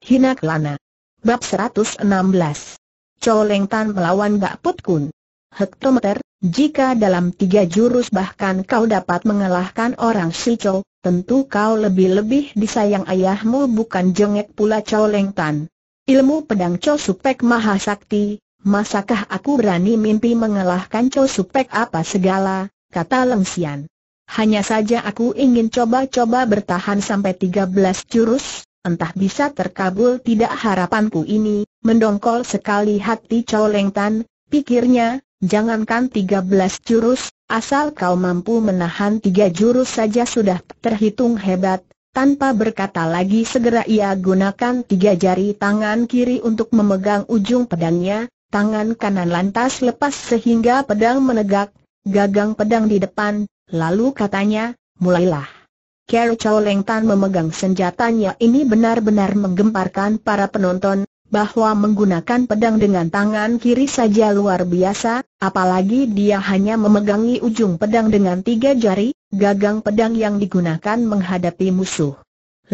Hina Kelana. Bab 116. Coleng Tan melawan Bak Put Kun. Hektometer, jika dalam tiga jurus bahkan kau dapat mengalahkan orang silco, tentu kau lebih-lebih disayang ayahmu bukan jengek pula Coleng Tan. Ilmu pedang Chow Supek Maha Sakti, masakah aku berani mimpi mengalahkan Chow Supek apa segala, kata Leng Hanya saja aku ingin coba-coba bertahan sampai 13 jurus, Entah bisa terkabul tidak harapanku ini, mendongkol sekali hati Chow Leng Tan, pikirnya, jangankan tiga belas jurus, asal kau mampu menahan tiga jurus saja sudah terhitung hebat, tanpa berkata lagi segera ia gunakan tiga jari tangan kiri untuk memegang ujung pedangnya, tangan kanan lantas lepas sehingga pedang menegak, gagang pedang di depan, lalu katanya, mulailah. Carrie Chow Leng Tan memegang senjatanya ini benar-benar menggemparkan para penonton, bahwa menggunakan pedang dengan tangan kiri saja luar biasa, apalagi dia hanya memegangi ujung pedang dengan tiga jari, gagang pedang yang digunakan menghadapi musuh.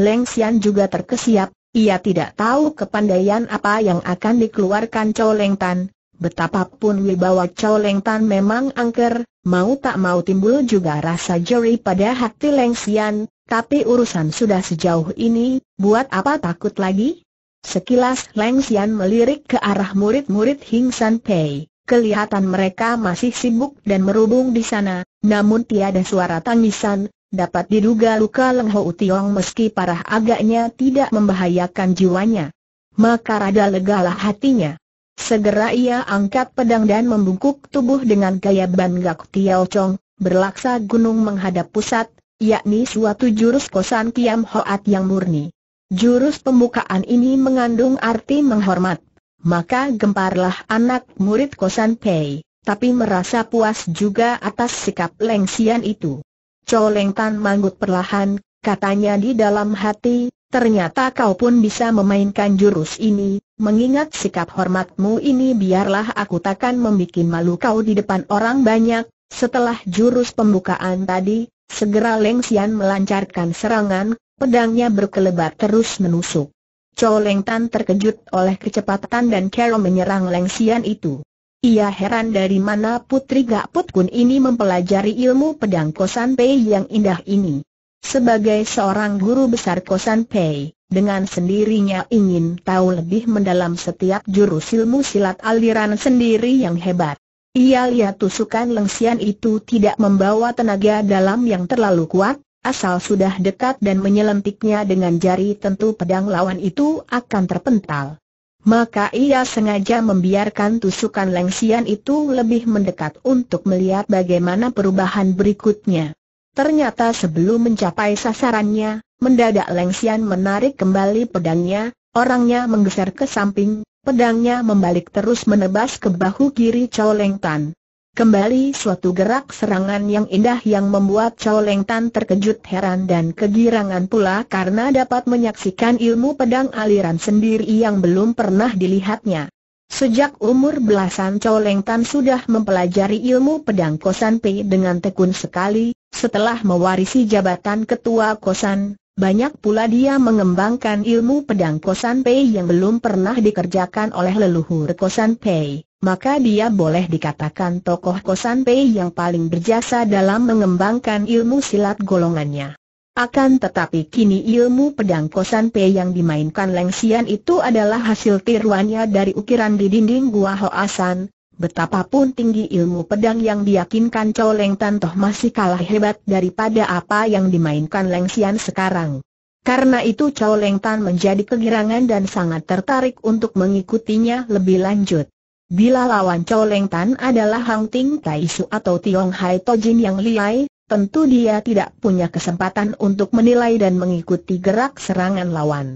Leng Xian juga terkesiap, ia tidak tahu kepandaian apa yang akan dikeluarkan Chow Leng Tan, Betapapun wibawa Leng Tan memang angker, mau tak mau timbul juga rasa jeri pada hati Leng Xian. tapi urusan sudah sejauh ini, buat apa takut lagi? Sekilas Leng Xian melirik ke arah murid-murid Hing San Pei. Kelihatan mereka masih sibuk dan merubung di sana, namun tiada suara tangisan, Dapat diduga luka Leng Ho Tiong meski parah agaknya tidak membahayakan jiwanya. Maka rada legalah hatinya. Segera ia angkat pedang dan membungkuk tubuh dengan gaya Ban Gak Tiao Chong, berlaksa gunung menghadap pusat, yakni suatu jurus kosan Kiam Hoat yang murni. Jurus pembukaan ini mengandung arti menghormat. Maka gemparlah anak murid kosan Pei, tapi merasa puas juga atas sikap Leng Xian itu. Leng Tan manggut perlahan, katanya di dalam hati, ternyata kau pun bisa memainkan jurus ini, Mengingat sikap hormatmu ini biarlah aku takkan membuat malu kau di depan orang banyak. Setelah jurus pembukaan tadi, segera Leng Xian melancarkan serangan, pedangnya berkelebat terus menusuk. Chow Leng Tan terkejut oleh kecepatan dan Carol menyerang Leng Xian itu. Ia heran dari mana Putri Gak Put Kun ini mempelajari ilmu pedang kosan Pei yang indah ini. Sebagai seorang guru besar Kosan Pei, dengan sendirinya ingin tahu lebih mendalam setiap jurus ilmu silat aliran sendiri yang hebat. Ia lihat tusukan lengsian itu tidak membawa tenaga dalam yang terlalu kuat, asal sudah dekat dan menyelentiknya dengan jari tentu pedang lawan itu akan terpental. Maka ia sengaja membiarkan tusukan lengsian itu lebih mendekat untuk melihat bagaimana perubahan berikutnya. Ternyata sebelum mencapai sasarannya, mendadak Leng Lengsian menarik kembali pedangnya, orangnya menggeser ke samping, pedangnya membalik terus menebas ke bahu kiri Chow Leng Tan. Kembali suatu gerak serangan yang indah yang membuat Chow Leng Tan terkejut heran dan kegirangan pula karena dapat menyaksikan ilmu pedang aliran sendiri yang belum pernah dilihatnya. Sejak umur belasan Coleng Tan sudah mempelajari ilmu pedang Kosan P dengan tekun sekali, setelah mewarisi jabatan ketua Kosan, banyak pula dia mengembangkan ilmu pedang Kosan Pei yang belum pernah dikerjakan oleh leluhur Kosan Pei, maka dia boleh dikatakan tokoh Kosan Pei yang paling berjasa dalam mengembangkan ilmu silat golongannya. Akan tetapi kini ilmu pedang kosan P yang dimainkan Leng Xian itu adalah hasil tiruannya dari ukiran di dinding Gua Hoasan. Betapapun tinggi ilmu pedang yang diyakinkan Chow Leng Tan Toh masih kalah hebat daripada apa yang dimainkan Leng Xian sekarang. Karena itu Chow Leng Tan menjadi kegirangan dan sangat tertarik untuk mengikutinya lebih lanjut. Bila lawan Chow Leng Tan adalah Hang Ting Tai Su atau Tiong Hai To Jin yang liai, tentu dia tidak punya kesempatan untuk menilai dan mengikuti gerak serangan lawan.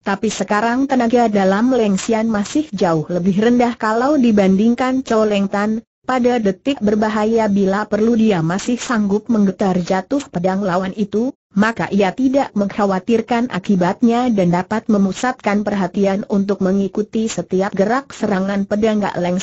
Tapi sekarang tenaga dalam Leng masih jauh lebih rendah kalau dibandingkan Cho Leng pada detik berbahaya bila perlu dia masih sanggup menggetar jatuh pedang lawan itu, maka ia tidak mengkhawatirkan akibatnya dan dapat memusatkan perhatian untuk mengikuti setiap gerak serangan pedang Gak Leng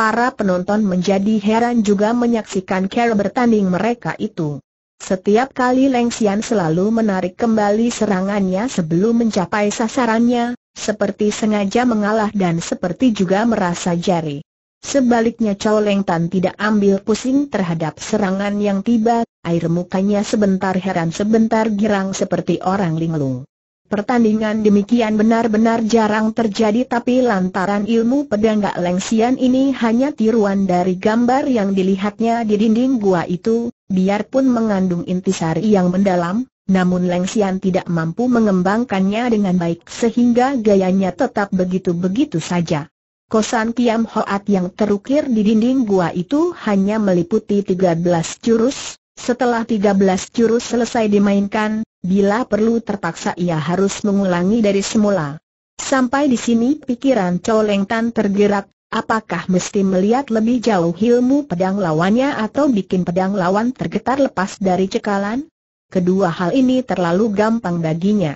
Para penonton menjadi heran juga menyaksikan Carol bertanding mereka itu. Setiap kali Leng Xian selalu menarik kembali serangannya sebelum mencapai sasarannya, seperti sengaja mengalah dan seperti juga merasa jari. Sebaliknya Chow Leng Tan tidak ambil pusing terhadap serangan yang tiba, air mukanya sebentar heran sebentar girang seperti orang linglung. Pertandingan demikian benar-benar jarang terjadi tapi lantaran ilmu pedang Gak Lengsian ini hanya tiruan dari gambar yang dilihatnya di dinding gua itu, biarpun mengandung intisari yang mendalam, namun Lengsian tidak mampu mengembangkannya dengan baik sehingga gayanya tetap begitu-begitu saja. Kosan Kiam Hoat yang terukir di dinding gua itu hanya meliputi 13 jurus, setelah 13 jurus selesai dimainkan, Bila perlu terpaksa ia harus mengulangi dari semula. Sampai di sini pikiran Coleng Tan tergerak, apakah mesti melihat lebih jauh ilmu pedang lawannya atau bikin pedang lawan tergetar lepas dari cekalan? Kedua hal ini terlalu gampang baginya.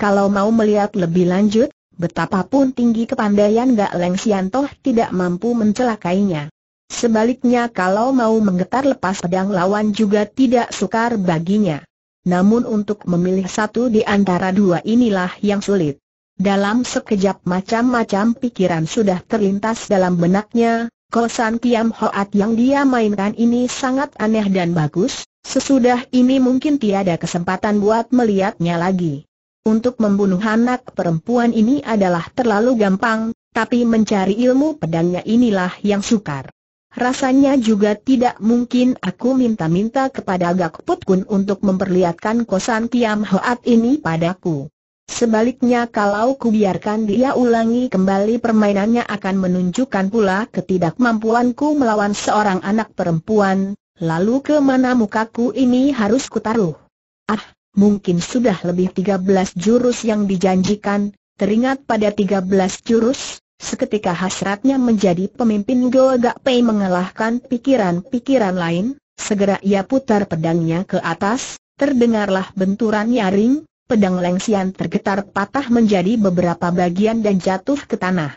Kalau mau melihat lebih lanjut, betapapun tinggi kepandaian Gak Leng Siantoh tidak mampu mencelakainya. Sebaliknya kalau mau menggetar lepas pedang lawan juga tidak sukar baginya namun untuk memilih satu di antara dua inilah yang sulit. Dalam sekejap macam-macam pikiran sudah terlintas dalam benaknya, kosan Kiam Hoat yang dia mainkan ini sangat aneh dan bagus, sesudah ini mungkin tiada kesempatan buat melihatnya lagi. Untuk membunuh anak perempuan ini adalah terlalu gampang, tapi mencari ilmu pedangnya inilah yang sukar. Rasanya juga tidak mungkin aku minta-minta kepada Gak Put Kun untuk memperlihatkan kosan Kiam Hoat ini padaku. Sebaliknya kalau kubiarkan dia ulangi kembali permainannya akan menunjukkan pula ketidakmampuanku melawan seorang anak perempuan, lalu ke mana mukaku ini harus kutaruh. Ah, mungkin sudah lebih 13 jurus yang dijanjikan, teringat pada 13 jurus, Seketika hasratnya menjadi pemimpin Go Gak Pei mengalahkan pikiran-pikiran lain, segera ia putar pedangnya ke atas, terdengarlah benturan nyaring, pedang Leng Xian tergetar patah menjadi beberapa bagian dan jatuh ke tanah.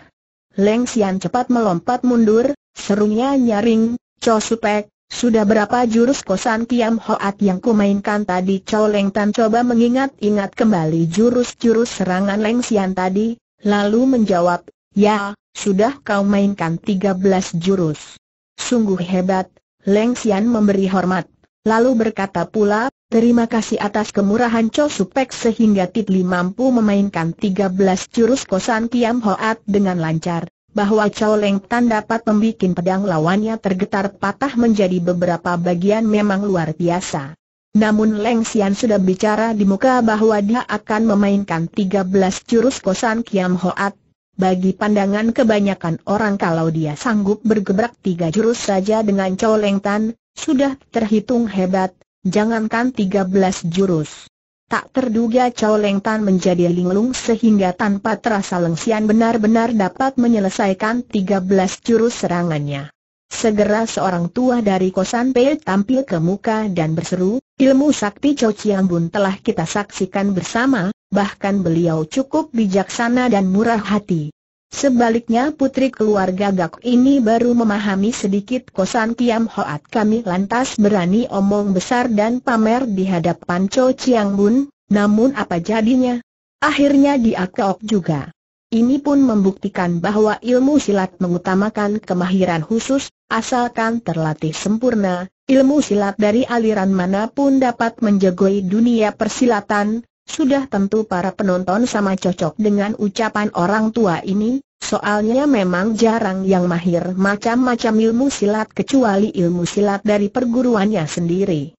Leng Xian cepat melompat mundur, serunya nyaring, Cho Supek, sudah berapa jurus kosan Kiam Hoat yang kumainkan tadi Cho Leng Tan coba mengingat-ingat kembali jurus-jurus serangan Leng Xian tadi, lalu menjawab, Ya, sudah kau mainkan 13 jurus. Sungguh hebat, Leng Xian memberi hormat. Lalu berkata pula, terima kasih atas kemurahan Cho Supek sehingga Titli mampu memainkan 13 jurus kosan Kiam Hoat dengan lancar. Bahwa Chow Leng Tan dapat membuat pedang lawannya tergetar patah menjadi beberapa bagian memang luar biasa. Namun Leng Xian sudah bicara di muka bahwa dia akan memainkan 13 jurus kosan Kiam Hoat bagi pandangan kebanyakan orang kalau dia sanggup bergebrak tiga jurus saja dengan coleng tan, sudah terhitung hebat, jangankan tiga belas jurus. Tak terduga coleng tan menjadi linglung sehingga tanpa terasa Lengsian benar-benar dapat menyelesaikan tiga belas jurus serangannya. Segera seorang tua dari kosan Pei tampil ke muka dan berseru, ilmu sakti Cho Chiang Bun telah kita saksikan bersama, bahkan beliau cukup bijaksana dan murah hati. Sebaliknya putri keluarga Gak ini baru memahami sedikit kosan Kiam Hoat kami lantas berani omong besar dan pamer di hadapan Cho Chiang Bun, namun apa jadinya? Akhirnya dia keok juga. Ini pun membuktikan bahwa ilmu silat mengutamakan kemahiran khusus, asalkan terlatih sempurna, ilmu silat dari aliran manapun dapat menjagoi dunia persilatan, sudah tentu para penonton sama cocok dengan ucapan orang tua ini, soalnya memang jarang yang mahir macam-macam ilmu silat kecuali ilmu silat dari perguruannya sendiri.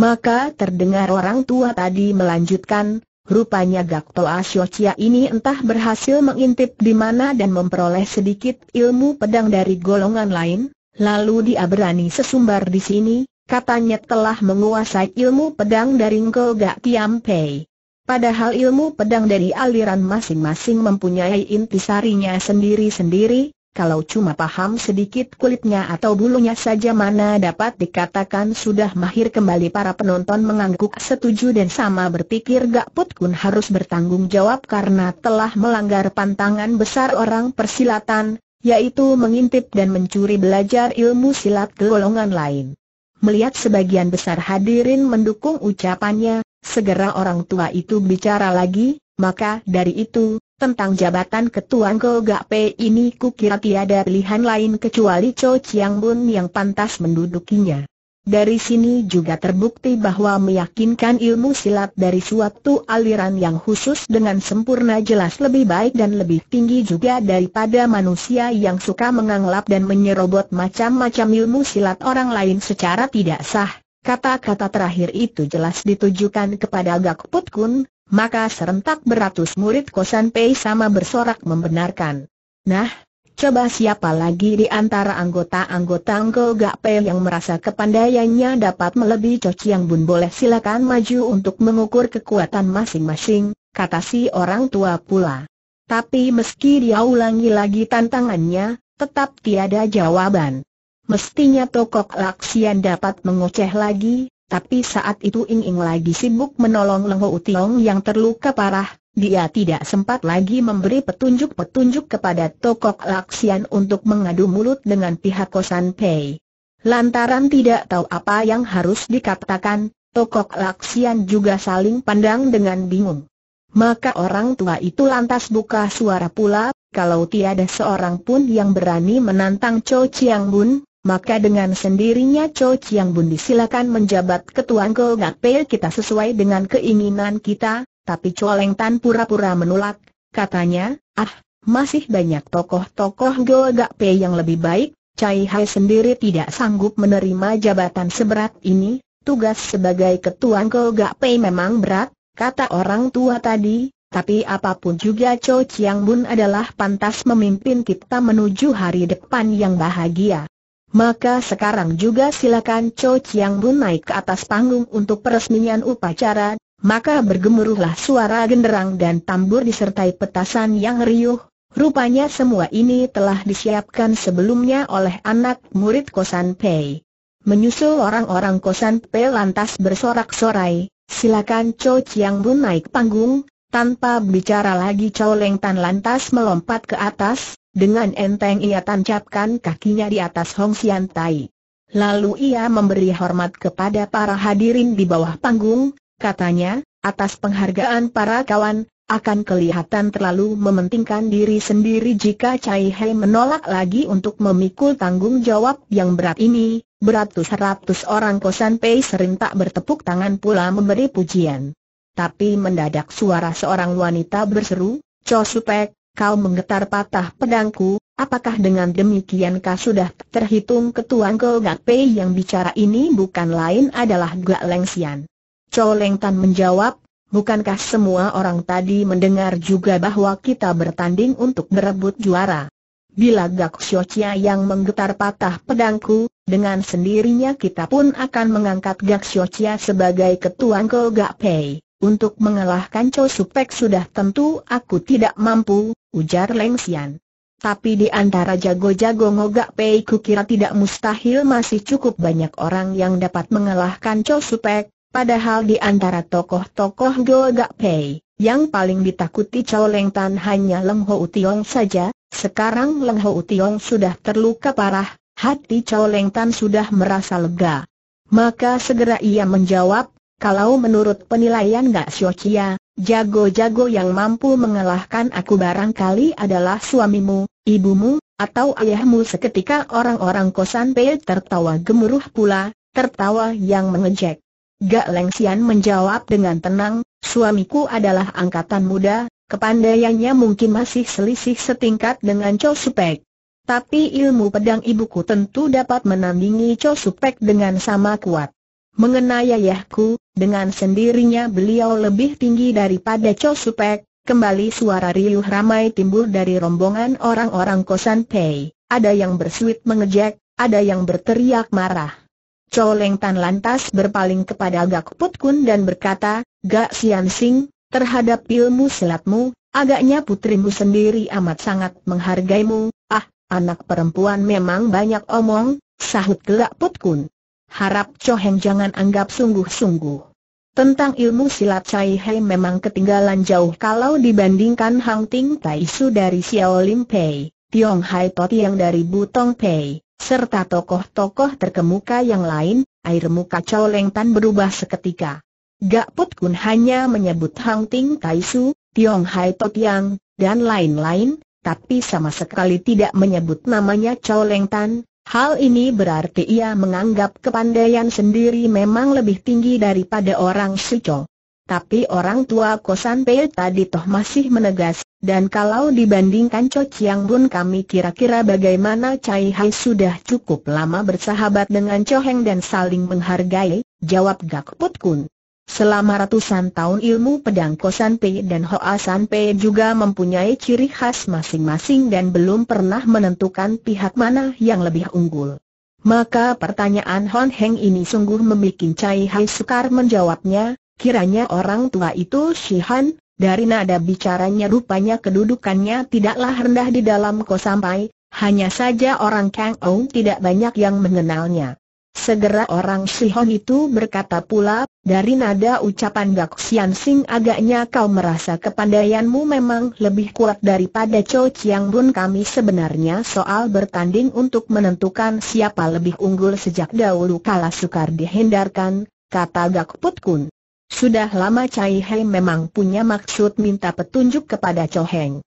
Maka terdengar orang tua tadi melanjutkan, Rupanya Gakto Asyocia ini entah berhasil mengintip di mana dan memperoleh sedikit ilmu pedang dari golongan lain, lalu dia berani sesumbar di sini, katanya telah menguasai ilmu pedang dari Ngo Gak Tiam Pei. Padahal ilmu pedang dari aliran masing-masing mempunyai intisarinya sendiri-sendiri, kalau cuma paham sedikit kulitnya atau bulunya saja mana dapat dikatakan sudah mahir kembali para penonton mengangguk setuju dan sama berpikir Gak Put Kun harus bertanggung jawab karena telah melanggar pantangan besar orang persilatan, yaitu mengintip dan mencuri belajar ilmu silat golongan lain. Melihat sebagian besar hadirin mendukung ucapannya, segera orang tua itu bicara lagi, maka dari itu, tentang jabatan ketua Go Pei ini kukira tiada pilihan lain kecuali Cho Chiang Bun yang pantas mendudukinya. Dari sini juga terbukti bahwa meyakinkan ilmu silat dari suatu aliran yang khusus dengan sempurna jelas lebih baik dan lebih tinggi juga daripada manusia yang suka menganglap dan menyerobot macam-macam ilmu silat orang lain secara tidak sah. Kata-kata terakhir itu jelas ditujukan kepada Gak Put Kun, maka serentak beratus murid Kosan Pei sama bersorak membenarkan. Nah, coba siapa lagi di antara anggota-anggota Anggo Gak Pei yang merasa kepandaiannya dapat melebihi Coci Chiang Bun boleh silakan maju untuk mengukur kekuatan masing-masing, kata si orang tua pula. Tapi meski dia ulangi lagi tantangannya, tetap tiada jawaban. Mestinya Tokok Laksian dapat mengoceh lagi, tapi saat itu Ing Ing lagi sibuk menolong Leng Ho Tiong yang terluka parah, dia tidak sempat lagi memberi petunjuk-petunjuk kepada Tokok Laksian untuk mengadu mulut dengan pihak Kosan Pei. Lantaran tidak tahu apa yang harus dikatakan, Tokok Laksian juga saling pandang dengan bingung. Maka orang tua itu lantas buka suara pula, kalau tiada seorang pun yang berani menantang Cho Chiang Bun, maka dengan sendirinya Cho Chiang Bun disilakan menjabat ketua Ngo Ngak Pei kita sesuai dengan keinginan kita, tapi Cho Leng Tan pura-pura menolak, katanya, ah, masih banyak tokoh-tokoh Ngo Ngak Pei yang lebih baik, Cai Hai sendiri tidak sanggup menerima jabatan seberat ini, tugas sebagai ketua Ngo Ngak Pei memang berat, kata orang tua tadi, tapi apapun juga Cho Chiang Bun adalah pantas memimpin kita menuju hari depan yang bahagia. Maka sekarang juga silakan Cho Chiang Bun naik ke atas panggung untuk peresmian upacara, maka bergemuruhlah suara genderang dan tambur disertai petasan yang riuh, Rupanya semua ini telah disiapkan sebelumnya oleh anak murid Kosan Pei. Menyusul orang-orang Kosan Pei lantas bersorak-sorai, silakan Cho Chiang Bun naik panggung, tanpa bicara lagi Chow Leng Tan lantas melompat ke atas, dengan enteng ia tancapkan kakinya di atas Hong Sian Tai. Lalu ia memberi hormat kepada para hadirin di bawah panggung, katanya, atas penghargaan para kawan, akan kelihatan terlalu mementingkan diri sendiri jika Cai Hei menolak lagi untuk memikul tanggung jawab yang berat ini, beratus-ratus orang kosan Pei sering tak bertepuk tangan pula memberi pujian. Tapi mendadak suara seorang wanita berseru, Cho Supek, kau menggetar patah pedangku, apakah dengan demikian kau sudah terhitung ketua Go Pei yang bicara ini bukan lain adalah Gak Leng Sian? Chow Leng Tan menjawab, bukankah semua orang tadi mendengar juga bahwa kita bertanding untuk berebut juara? Bila Gak Chia yang menggetar patah pedangku, dengan sendirinya kita pun akan mengangkat Gak Chia sebagai ketua Go Gak Pei. Untuk mengalahkan Chow Supek sudah tentu aku tidak mampu, ujar Leng Xian. Tapi di antara jago-jago ngogak Pei kukira tidak mustahil masih cukup banyak orang yang dapat mengalahkan Chow Supek, padahal di antara tokoh-tokoh ngogak Pei, yang paling ditakuti Chow Leng Tan hanya Leng Ho Utiong saja, sekarang Leng Ho Utiong sudah terluka parah, hati Chow Leng Tan sudah merasa lega. Maka segera ia menjawab, kalau menurut penilaian Gak Xiochia, jago-jago yang mampu mengalahkan aku barangkali adalah suamimu, ibumu, atau ayahmu seketika orang-orang kosan Pei tertawa gemuruh pula, tertawa yang mengejek. Gak Langsian menjawab dengan tenang, suamiku adalah angkatan muda, kepandaiannya mungkin masih selisih setingkat dengan Cho Supek. Tapi ilmu pedang ibuku tentu dapat menandingi Cho Supek dengan sama kuat. Mengenai ayahku, dengan sendirinya beliau lebih tinggi daripada Cho Supek, kembali suara riuh ramai timbul dari rombongan orang-orang kosan Pei. Ada yang bersuit mengejek, ada yang berteriak marah. Cho Leng Tan lantas berpaling kepada Gak Put Kun dan berkata, Gak Sian Sing, terhadap ilmu silatmu, agaknya putrimu sendiri amat sangat menghargaimu, ah, anak perempuan memang banyak omong, sahut Gak Put Kun harap Cohen jangan anggap sungguh-sungguh. Tentang ilmu silat Chai Hei memang ketinggalan jauh kalau dibandingkan Hang Ting Tai Su dari Xiao Lim Pei, Tiong Hai Toti yang dari Butong Pei, serta tokoh-tokoh terkemuka yang lain, air muka Chow Leng Tan berubah seketika. Gak Put Kun hanya menyebut Hang Ting Tai Su, Tiong Hai Toti yang, dan lain-lain, tapi sama sekali tidak menyebut namanya Chow Leng Tan, Hal ini berarti ia menganggap kepandaian sendiri memang lebih tinggi daripada orang Suco. Tapi orang tua kosan Pei tadi toh masih menegas, dan kalau dibandingkan Cho Chiang Bun kami kira-kira bagaimana Cai Hai sudah cukup lama bersahabat dengan Cho Heng dan saling menghargai, jawab Gak Put Kun. Selama ratusan tahun ilmu pedang Kosan P dan Hoa San Pei juga mempunyai ciri khas masing-masing dan belum pernah menentukan pihak mana yang lebih unggul. Maka pertanyaan Hon Heng ini sungguh membuat Cai Hai sukar menjawabnya, kiranya orang tua itu Shi Han, dari nada bicaranya rupanya kedudukannya tidaklah rendah di dalam Kosampai, hanya saja orang Kang Ong tidak banyak yang mengenalnya. Segera orang Sihon itu berkata pula, dari nada ucapan Gak Sian Sing agaknya kau merasa kepandaianmu memang lebih kuat daripada Cho Chiang Bun kami sebenarnya soal bertanding untuk menentukan siapa lebih unggul sejak dahulu kala sukar dihindarkan, kata Gak Put Kun. Sudah lama Cai Hei memang punya maksud minta petunjuk kepada Cho Heng.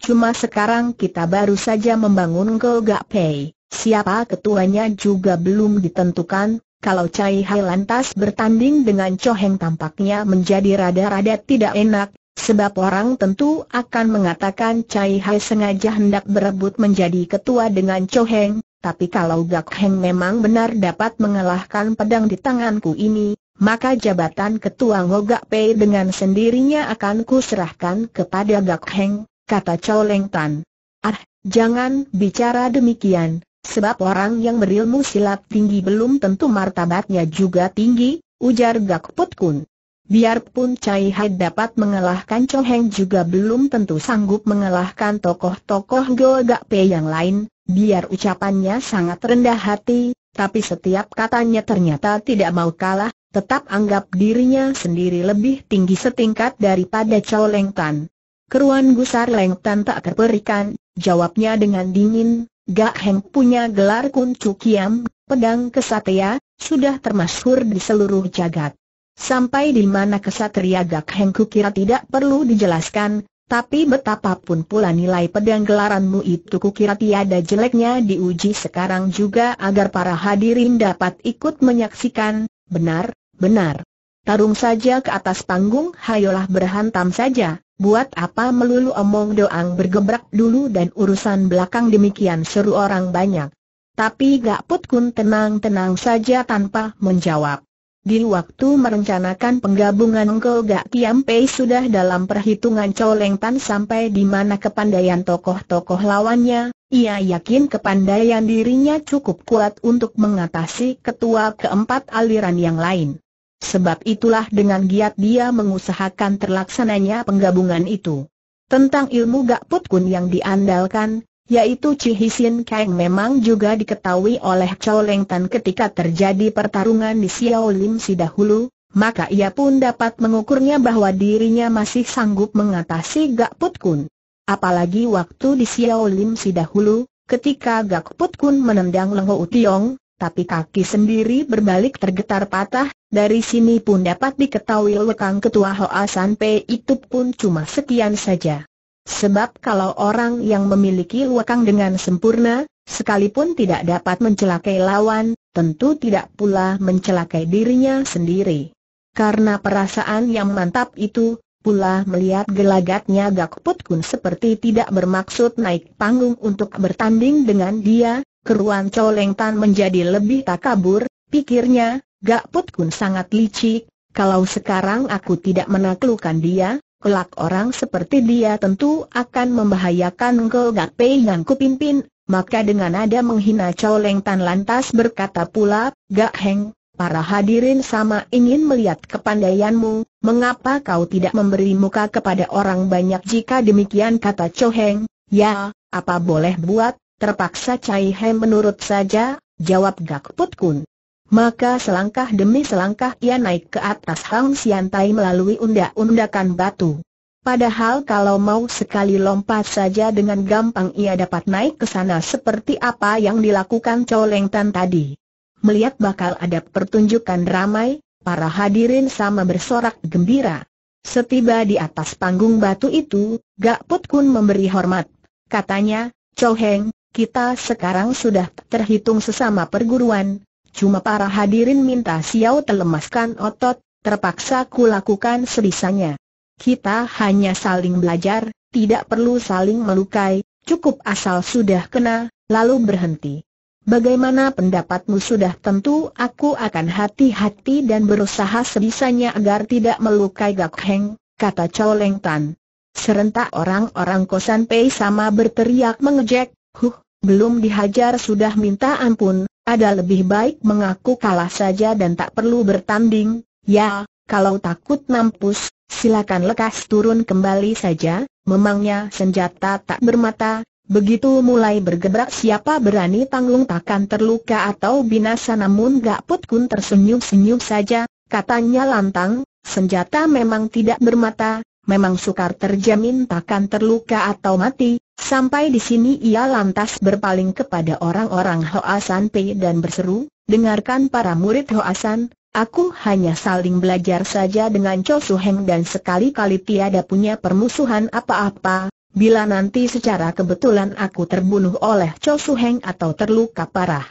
Cuma sekarang kita baru saja membangun Go Gak Pei. Siapa ketuanya juga belum ditentukan, kalau Cai Hai lantas bertanding dengan Cho Heng tampaknya menjadi rada-rada tidak enak, sebab orang tentu akan mengatakan Cai Hai sengaja hendak berebut menjadi ketua dengan Cho Heng, tapi kalau Gak Heng memang benar dapat mengalahkan pedang di tanganku ini, maka jabatan ketua Ngogak Pei dengan sendirinya akan kuserahkan kepada Gak Heng, kata Cho Leng Tan. Ah, jangan bicara demikian, Sebab orang yang berilmu silat tinggi belum tentu martabatnya juga tinggi, ujar Gak Put Kun. Biarpun Cai Hai dapat mengalahkan Cho Heng juga belum tentu sanggup mengalahkan tokoh-tokoh Go Gak Pe yang lain, biar ucapannya sangat rendah hati, tapi setiap katanya ternyata tidak mau kalah, tetap anggap dirinya sendiri lebih tinggi setingkat daripada Cho Leng Tan. Keruan gusar Leng Tan tak terperikan, jawabnya dengan dingin, Gak Heng punya gelar Kun Cukiam, pedang kesatria, sudah termasyhur di seluruh jagat. Sampai di mana kesatria Gak Heng kukira tidak perlu dijelaskan, tapi betapapun pula nilai pedang gelaranmu itu kukira tiada jeleknya diuji sekarang juga agar para hadirin dapat ikut menyaksikan, benar, benar. Tarung saja ke atas panggung, hayolah berhantam saja. Buat apa melulu omong doang bergebrak dulu dan urusan belakang demikian seru orang banyak. Tapi Gak Put Kun tenang-tenang saja tanpa menjawab. Di waktu merencanakan penggabungan Engkau Gak Kiam Pei sudah dalam perhitungan Coleng Tan sampai di mana kepandaian tokoh-tokoh lawannya, ia yakin kepandaian dirinya cukup kuat untuk mengatasi ketua keempat aliran yang lain. Sebab itulah dengan giat dia mengusahakan terlaksananya penggabungan itu. Tentang ilmu gak put Kun yang diandalkan, yaitu Cihisin Kang memang juga diketahui oleh Chow Leng Tan ketika terjadi pertarungan di Xiao Lim si dahulu, maka ia pun dapat mengukurnya bahwa dirinya masih sanggup mengatasi gak put Kun. Apalagi waktu di Xiao Lim si dahulu, ketika Gakput Kun menendang Leng Tiong, tapi kaki sendiri berbalik tergetar patah, dari sini pun dapat diketahui lekang ketua Hoa San itu pun cuma sekian saja. Sebab kalau orang yang memiliki lekang dengan sempurna, sekalipun tidak dapat mencelakai lawan, tentu tidak pula mencelakai dirinya sendiri. Karena perasaan yang mantap itu, pula melihat gelagatnya Gak Put Kun seperti tidak bermaksud naik panggung untuk bertanding dengan dia, keruan Coleng Tan menjadi lebih takabur, pikirnya, Gak Put Kun sangat licik, kalau sekarang aku tidak menaklukkan dia, kelak orang seperti dia tentu akan membahayakan ke Gak Pei yang kupimpin, maka dengan nada menghina Chow Leng Tan lantas berkata pula, Gak Heng, para hadirin sama ingin melihat kepandaianmu, mengapa kau tidak memberi muka kepada orang banyak jika demikian kata Chow Heng, ya, apa boleh buat, terpaksa Chai Heng menurut saja, jawab Gak Put Kun. Maka selangkah demi selangkah ia naik ke atas Hang Siantai melalui undak-undakan batu. Padahal kalau mau sekali lompat saja dengan gampang ia dapat naik ke sana seperti apa yang dilakukan Leng Tan tadi. Melihat bakal ada pertunjukan ramai, para hadirin sama bersorak gembira. Setiba di atas panggung batu itu, Gak Put Kun memberi hormat. Katanya, Chow Heng, kita sekarang sudah terhitung sesama perguruan, Cuma para hadirin minta Xiao telemaskan otot, terpaksa kulakukan sebisanya. Kita hanya saling belajar, tidak perlu saling melukai, cukup asal sudah kena, lalu berhenti. Bagaimana pendapatmu sudah tentu aku akan hati-hati dan berusaha sebisanya agar tidak melukai Gak Heng, kata Chow Leng Tan. Serentak orang-orang kosan Pei sama berteriak mengejek, huh, belum dihajar sudah minta ampun, ada lebih baik mengaku kalah saja dan tak perlu bertanding, ya, kalau takut nampus, silakan lekas turun kembali saja, memangnya senjata tak bermata, begitu mulai bergebrak siapa berani tanggung takkan terluka atau binasa namun Gak Put Kun tersenyum-senyum saja, katanya lantang, senjata memang tidak bermata, memang sukar terjamin takkan terluka atau mati. Sampai di sini ia lantas berpaling kepada orang-orang Hoa San Pei dan berseru, dengarkan para murid Hoa San, Aku hanya saling belajar saja dengan Cho Su Heng dan sekali-kali tiada punya permusuhan apa-apa. Bila nanti secara kebetulan aku terbunuh oleh Cho Su Heng atau terluka parah.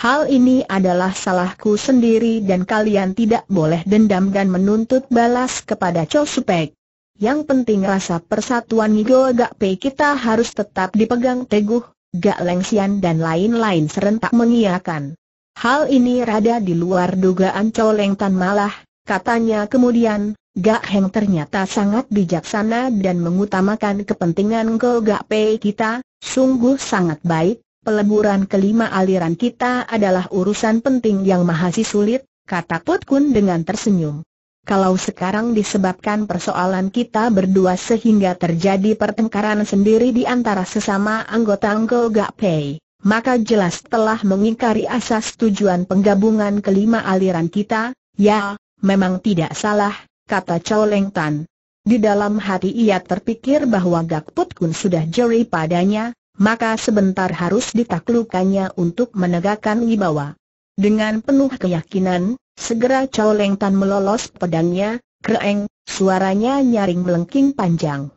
Hal ini adalah salahku sendiri dan kalian tidak boleh dendam dan menuntut balas kepada Cho Su Pek. Yang penting rasa persatuan Nigo Pei kita harus tetap dipegang teguh, Gak Lengsian dan lain-lain serentak mengiakan. Hal ini rada di luar dugaan Coleng Tan malah, katanya kemudian, Gak Heng ternyata sangat bijaksana dan mengutamakan kepentingan Gak Pei kita, sungguh sangat baik, peleburan kelima aliran kita adalah urusan penting yang mahasi sulit, kata Put Kun dengan tersenyum. Kalau sekarang disebabkan persoalan kita berdua sehingga terjadi pertengkaran sendiri di antara sesama anggota Angko Gak Pei, maka jelas telah mengingkari asas tujuan penggabungan kelima aliran kita, ya, memang tidak salah, kata Chow Leng Tan. Di dalam hati ia terpikir bahwa Gak Put Kun sudah jeri padanya, maka sebentar harus ditaklukannya untuk menegakkan wibawa. Dengan penuh keyakinan, Segera Chow Leng Tan melolos pedangnya, kreeng, suaranya nyaring melengking panjang.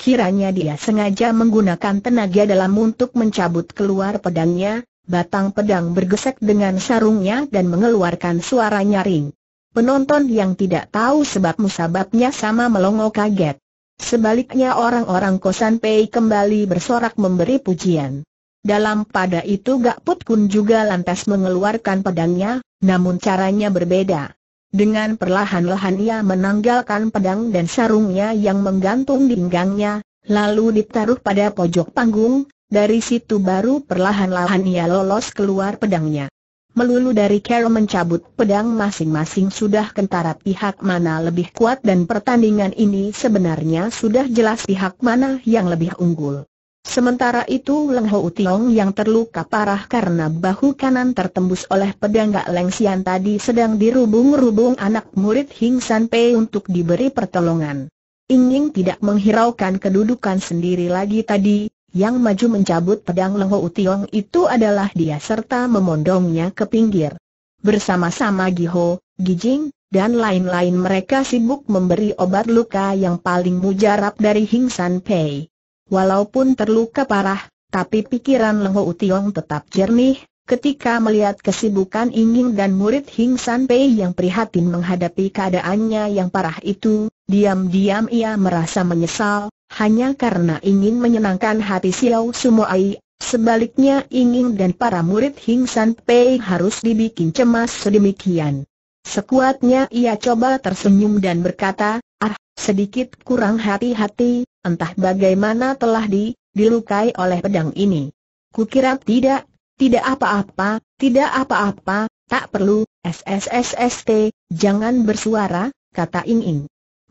Kiranya dia sengaja menggunakan tenaga dalam untuk mencabut keluar pedangnya, batang pedang bergesek dengan sarungnya dan mengeluarkan suara nyaring. Penonton yang tidak tahu sebab musababnya sama melongo kaget. Sebaliknya orang-orang kosan Pei kembali bersorak memberi pujian. Dalam pada itu Gak Put Kun juga lantas mengeluarkan pedangnya, namun caranya berbeda. Dengan perlahan-lahan ia menanggalkan pedang dan sarungnya yang menggantung di pinggangnya, lalu ditaruh pada pojok panggung, dari situ baru perlahan-lahan ia lolos keluar pedangnya. Melulu dari Carol mencabut pedang masing-masing sudah kentara pihak mana lebih kuat dan pertandingan ini sebenarnya sudah jelas pihak mana yang lebih unggul. Sementara itu Leng Ho Tiong yang terluka parah karena bahu kanan tertembus oleh pedang Gak Leng Sian tadi sedang dirubung-rubung anak murid Hing San Pei untuk diberi pertolongan. Inging tidak menghiraukan kedudukan sendiri lagi tadi, yang maju mencabut pedang Leng Ho Tiong itu adalah dia serta memondongnya ke pinggir. Bersama-sama Giho, Gijing, dan lain-lain mereka sibuk memberi obat luka yang paling mujarab dari Hing San Pei. Walaupun terluka parah, tapi pikiran Leho Utiong tetap jernih, ketika melihat kesibukan Inging dan murid Hing San Pei yang prihatin menghadapi keadaannya yang parah itu, diam-diam ia merasa menyesal, hanya karena ingin menyenangkan hati Xiao Sumoai. Sebaliknya Inging dan para murid Hing San Pei harus dibikin cemas sedemikian. Sekuatnya ia coba tersenyum dan berkata, Ah, Sedikit kurang hati-hati, entah bagaimana telah di, dilukai oleh pedang ini. Kukira tidak, tidak apa-apa, tidak apa-apa, tak perlu, SSSST, jangan bersuara, kata Ing Ing.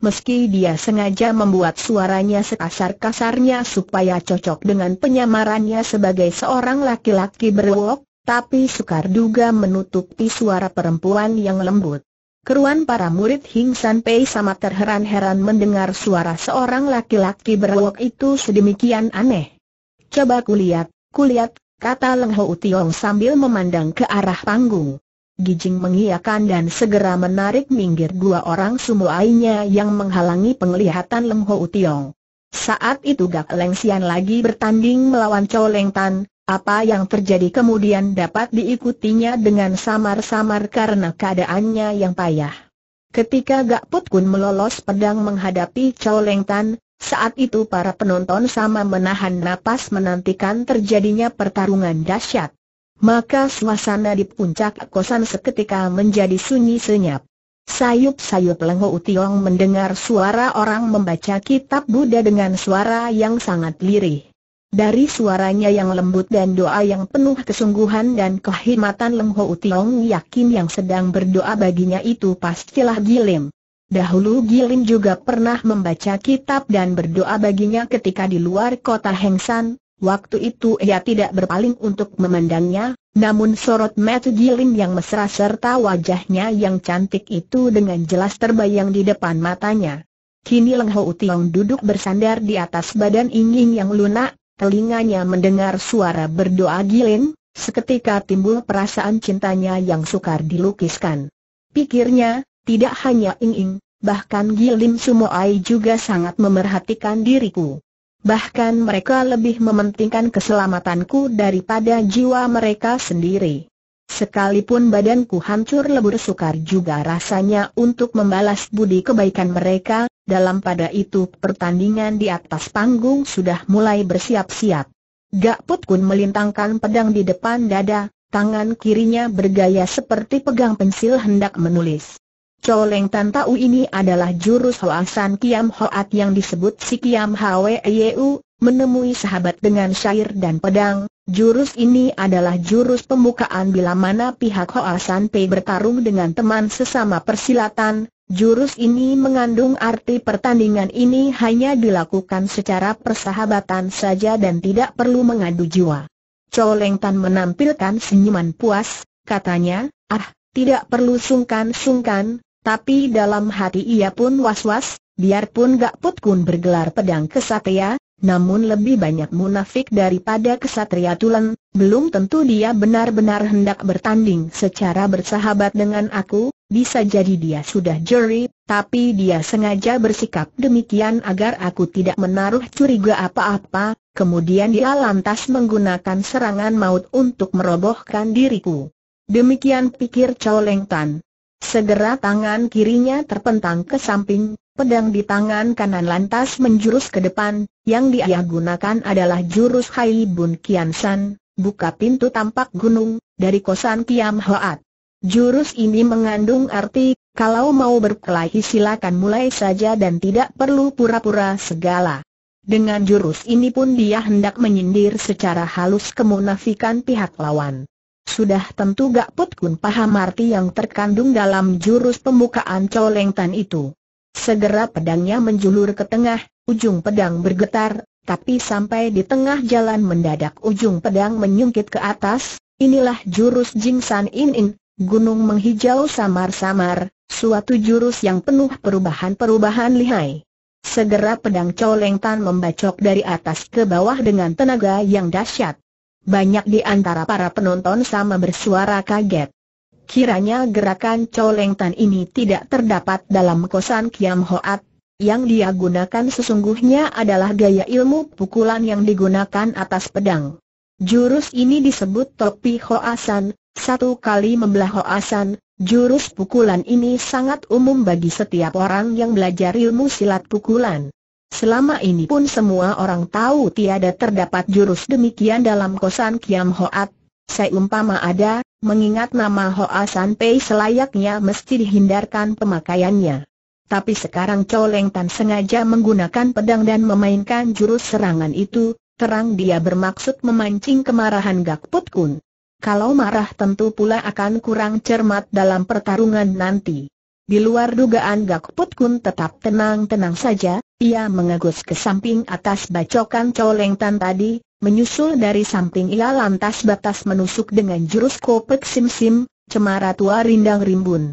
Meski dia sengaja membuat suaranya sekasar-kasarnya supaya cocok dengan penyamarannya sebagai seorang laki-laki berwok, tapi sukar duga menutupi suara perempuan yang lembut. Keruan para murid Hing San Pei sama terheran-heran mendengar suara seorang laki-laki berwok itu sedemikian aneh. Coba kulihat, kulihat, kata Leng Ho Tiong sambil memandang ke arah panggung. Gijing mengiyakan dan segera menarik minggir dua orang sumuainya yang menghalangi penglihatan Leng Ho Tiong. Saat itu Gak Leng Sian lagi bertanding melawan Chow Leng Tan, apa yang terjadi kemudian dapat diikutinya dengan samar-samar karena keadaannya yang payah. Ketika Gak Put Kun melolos pedang menghadapi Chow Leng Tan, saat itu para penonton sama menahan napas menantikan terjadinya pertarungan dahsyat. Maka suasana di puncak kosan seketika menjadi sunyi senyap. Sayup-sayup Lengho Utiong mendengar suara orang membaca kitab Buddha dengan suara yang sangat lirih. Dari suaranya yang lembut dan doa yang penuh kesungguhan dan kehormatan Leng Ho Tiong yakin yang sedang berdoa baginya itu pastilah Gilim. Dahulu Gilim juga pernah membaca kitab dan berdoa baginya ketika di luar kota Hengsan, waktu itu ia tidak berpaling untuk memandangnya, namun sorot mata Gilim yang mesra serta wajahnya yang cantik itu dengan jelas terbayang di depan matanya. Kini Leng Ho Tiong duduk bersandar di atas badan ingin yang lunak, telinganya mendengar suara berdoa Gilin, seketika timbul perasaan cintanya yang sukar dilukiskan. Pikirnya, tidak hanya Ing-Ing, bahkan Gilim Sumoai juga sangat memerhatikan diriku. Bahkan mereka lebih mementingkan keselamatanku daripada jiwa mereka sendiri. Sekalipun badanku hancur lebur sukar juga rasanya untuk membalas budi kebaikan mereka, dalam pada itu pertandingan di atas panggung sudah mulai bersiap-siap. Gak Put Kun melintangkan pedang di depan dada, tangan kirinya bergaya seperti pegang pensil hendak menulis. Coleng Tan Tau ini adalah jurus Hoasan Kiam Hoat yang disebut si Kiam yeu, menemui sahabat dengan syair dan pedang. Jurus ini adalah jurus pembukaan bila mana pihak Hoasan Pei bertarung dengan teman sesama persilatan, Jurus ini mengandung arti pertandingan ini hanya dilakukan secara persahabatan saja dan tidak perlu mengadu jiwa. Coleng Tan menampilkan senyuman puas, katanya, ah, tidak perlu sungkan-sungkan, tapi dalam hati ia pun was-was, biarpun Gak Put Kun bergelar pedang kesatria, namun lebih banyak munafik daripada kesatria tulen, belum tentu dia benar-benar hendak bertanding secara bersahabat dengan aku, bisa jadi dia sudah jeri, tapi dia sengaja bersikap demikian agar aku tidak menaruh curiga apa-apa, kemudian dia lantas menggunakan serangan maut untuk merobohkan diriku. Demikian pikir Chow Leng Tan. Segera tangan kirinya terpentang ke samping, pedang di tangan kanan lantas menjurus ke depan, yang dia gunakan adalah jurus Hai Bun Kian San, buka pintu tampak gunung, dari kosan Kiam Hoat. Jurus ini mengandung arti, kalau mau berkelahi silakan mulai saja dan tidak perlu pura-pura segala. Dengan jurus ini pun dia hendak menyindir secara halus kemunafikan pihak lawan. Sudah tentu Gak Put Kun paham arti yang terkandung dalam jurus pembukaan coleng tan itu. Segera pedangnya menjulur ke tengah, ujung pedang bergetar, tapi sampai di tengah jalan mendadak ujung pedang menyungkit ke atas, inilah jurus Jing San In In, gunung menghijau samar-samar, suatu jurus yang penuh perubahan-perubahan lihai. Segera pedang coleng tan membacok dari atas ke bawah dengan tenaga yang dahsyat. Banyak di antara para penonton sama bersuara kaget. Kiranya gerakan coleng tan ini tidak terdapat dalam kosan Kiam Hoat, yang dia gunakan sesungguhnya adalah gaya ilmu pukulan yang digunakan atas pedang. Jurus ini disebut topi Hoasan, satu kali membelah hoasan, jurus pukulan ini sangat umum bagi setiap orang yang belajar ilmu silat pukulan. Selama ini pun semua orang tahu tiada terdapat jurus demikian dalam kosan Kiam Hoat. Seumpama ada, mengingat nama Hoasan Pei selayaknya mesti dihindarkan pemakaiannya. Tapi sekarang Coleng Tan sengaja menggunakan pedang dan memainkan jurus serangan itu, terang dia bermaksud memancing kemarahan Gak Put Kun kalau marah tentu pula akan kurang cermat dalam pertarungan nanti. Di luar dugaan Gakput Kun tetap tenang-tenang saja, ia mengagus ke samping atas bacokan colengtan tadi, menyusul dari samping ia lantas batas menusuk dengan jurus kopek sim-sim, cemara tua rindang rimbun.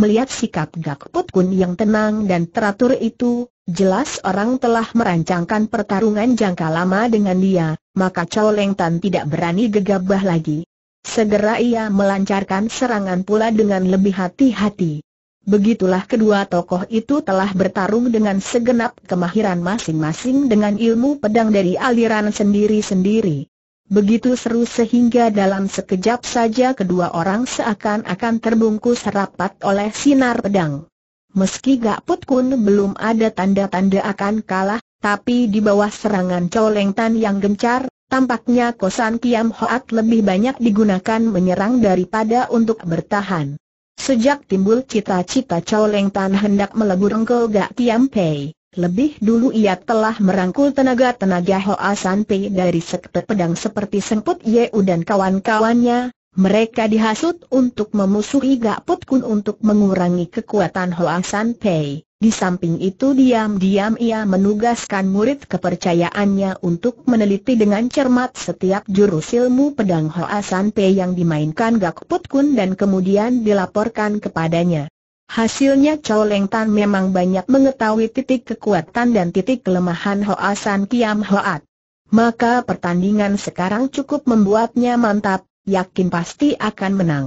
Melihat sikap Gakput Kun yang tenang dan teratur itu, jelas orang telah merancangkan pertarungan jangka lama dengan dia, maka colengtan tidak berani gegabah lagi. Segera ia melancarkan serangan pula dengan lebih hati-hati. Begitulah kedua tokoh itu telah bertarung dengan segenap kemahiran masing-masing dengan ilmu pedang dari aliran sendiri-sendiri. Begitu seru sehingga dalam sekejap saja kedua orang seakan-akan terbungkus rapat oleh sinar pedang. Meski put Kun belum ada tanda-tanda akan kalah, tapi di bawah serangan coleng Tan yang gencar, Tampaknya kosan Kiam Hoat lebih banyak digunakan menyerang daripada untuk bertahan. Sejak timbul cita-cita Chow Leng Tan hendak melebur ke Gak Kiam Pei, lebih dulu ia telah merangkul tenaga-tenaga Hoa San Pei dari sekte pedang seperti Semput Yeu dan kawan-kawannya. Mereka dihasut untuk memusuhi Gak Put Kun untuk mengurangi kekuatan Hoa San Pei. Di samping itu diam-diam ia menugaskan murid kepercayaannya untuk meneliti dengan cermat setiap jurus ilmu pedang Hoa San Pe yang dimainkan Gak Put Kun dan kemudian dilaporkan kepadanya. Hasilnya Chow Leng Tan memang banyak mengetahui titik kekuatan dan titik kelemahan Hoa San Kiam Hoat. Maka pertandingan sekarang cukup membuatnya mantap, yakin pasti akan menang.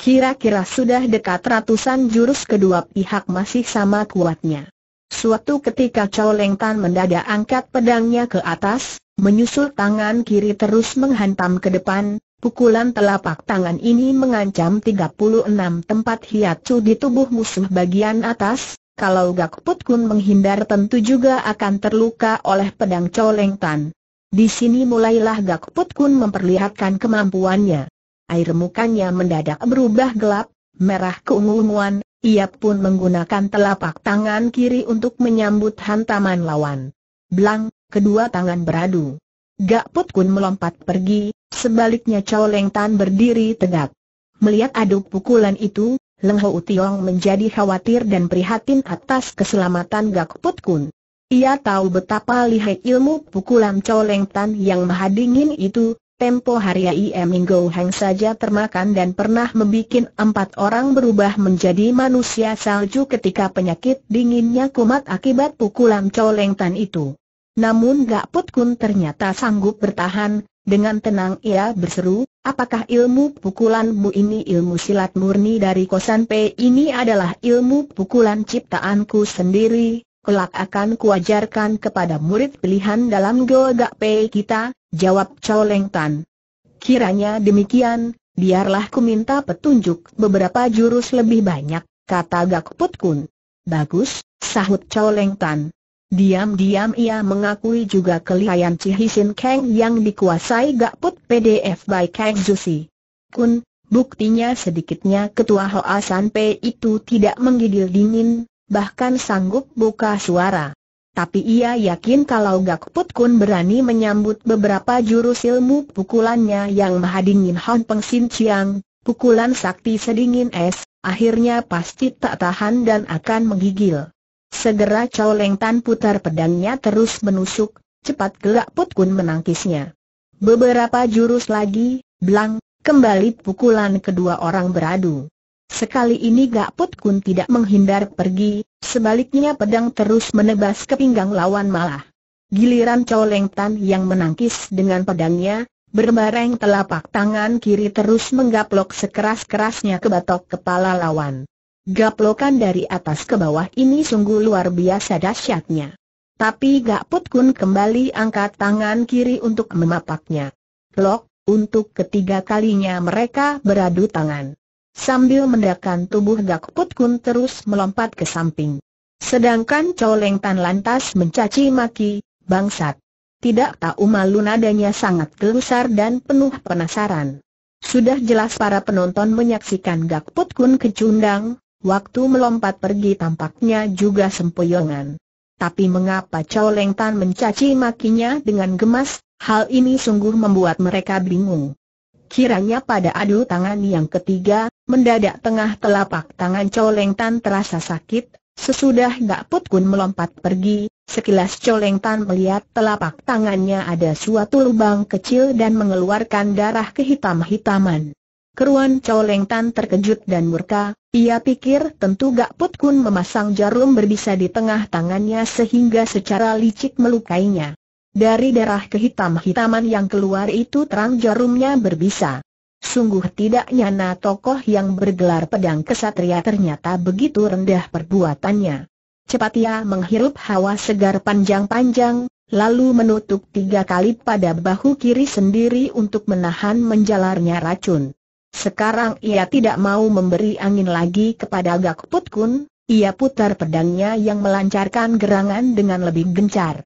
Kira-kira sudah dekat ratusan jurus kedua pihak masih sama kuatnya. Suatu ketika Chow Leng Tan mendadak angkat pedangnya ke atas, menyusul tangan kiri terus menghantam ke depan, pukulan telapak tangan ini mengancam 36 tempat hiatus di tubuh musuh bagian atas, kalau Gak Put Kun menghindar tentu juga akan terluka oleh pedang Chow Leng Tan. Di sini mulailah Gak Put Kun memperlihatkan kemampuannya air mukanya mendadak berubah gelap, merah keunguan, ia pun menggunakan telapak tangan kiri untuk menyambut hantaman lawan. Blang, kedua tangan beradu. Gak Put Kun melompat pergi, sebaliknya Chow Leng Tan berdiri tegak. Melihat adu pukulan itu, Leng Ho Tiong menjadi khawatir dan prihatin atas keselamatan Gak Put Kun. Ia tahu betapa lihai ilmu pukulan Chow Leng Tan yang maha itu, Tempo hari Ie Minggu Hang saja termakan dan pernah membuat empat orang berubah menjadi manusia salju ketika penyakit dinginnya kumat akibat pukulan tan itu. Namun Gak Put Kun ternyata sanggup bertahan, dengan tenang ia berseru, apakah ilmu pukulanmu ini ilmu silat murni dari kosan P ini adalah ilmu pukulan ciptaanku sendiri, kelak akan kuajarkan kepada murid pilihan dalam gak P kita, Jawab Chow Leng Tan. Kiranya demikian, biarlah ku minta petunjuk beberapa jurus lebih banyak, kata Put Kun. Bagus, sahut Chow Leng Tan. Diam-diam ia mengakui juga kelihayan Cihisin Kang yang dikuasai Gak Put PDF by Kang Zusi. Kun, buktinya sedikitnya ketua Hoa San P itu tidak menggigil dingin, bahkan sanggup buka suara tapi ia yakin kalau Gak Put Kun berani menyambut beberapa jurus ilmu pukulannya yang Mahadingin Hon Peng Sin Chiang, pukulan sakti sedingin es, akhirnya pasti tak tahan dan akan menggigil. Segera Chow Leng Tan putar pedangnya terus menusuk, cepat Gak Put Kun menangkisnya. Beberapa jurus lagi, blang, kembali pukulan kedua orang beradu. Sekali ini Gak Put Kun tidak menghindar pergi, sebaliknya pedang terus menebas ke pinggang lawan malah. Giliran Leng Tan yang menangkis dengan pedangnya, berbareng telapak tangan kiri terus menggaplok sekeras-kerasnya ke batok kepala lawan. Gaplokan dari atas ke bawah ini sungguh luar biasa dahsyatnya. Tapi Gak Put Kun kembali angkat tangan kiri untuk memapaknya. Lok, untuk ketiga kalinya mereka beradu tangan sambil mendakan tubuh Gak Put Kun terus melompat ke samping. Sedangkan Chow Leng Tan lantas mencaci maki, bangsat. Tidak tahu malu nadanya sangat gelusar dan penuh penasaran. Sudah jelas para penonton menyaksikan Gak Put Kun kecundang, waktu melompat pergi tampaknya juga sempoyongan. Tapi mengapa Chow Leng Tan mencaci makinya dengan gemas, hal ini sungguh membuat mereka bingung. Kiranya pada adu tangan yang ketiga, Mendadak tengah telapak tangan Coleng Tan terasa sakit, sesudah Gak Put Kun melompat pergi, sekilas Coleng Tan melihat telapak tangannya ada suatu lubang kecil dan mengeluarkan darah kehitam-hitaman. Keruan Coleng Tan terkejut dan murka, ia pikir tentu Gak Put Kun memasang jarum berbisa di tengah tangannya sehingga secara licik melukainya. Dari darah kehitam-hitaman yang keluar itu terang jarumnya berbisa. Sungguh tidak nyana tokoh yang bergelar pedang kesatria ternyata begitu rendah perbuatannya. Cepat ia menghirup hawa segar panjang-panjang, lalu menutup tiga kali pada bahu kiri sendiri untuk menahan menjalarnya racun. Sekarang ia tidak mau memberi angin lagi kepada Gak ia putar pedangnya yang melancarkan gerangan dengan lebih gencar.